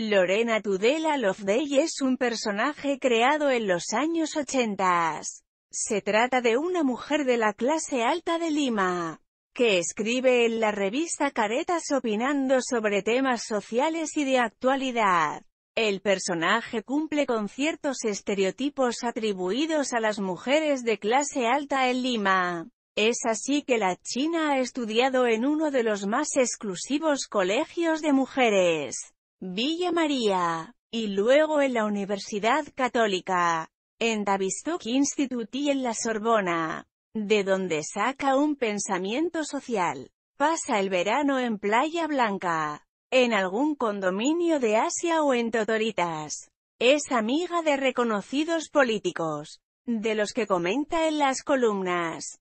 Lorena Tudela Day es un personaje creado en los años 80. Se trata de una mujer de la clase alta de Lima, que escribe en la revista Caretas opinando sobre temas sociales y de actualidad. El personaje cumple con ciertos estereotipos atribuidos a las mujeres de clase alta en Lima. Es así que la China ha estudiado en uno de los más exclusivos colegios de mujeres. Villa María, y luego en la Universidad Católica, en Tavistock Institute y en la Sorbona, de donde saca un pensamiento social. Pasa el verano en Playa Blanca, en algún condominio de Asia o en Totoritas. Es amiga de reconocidos políticos, de los que comenta en las columnas.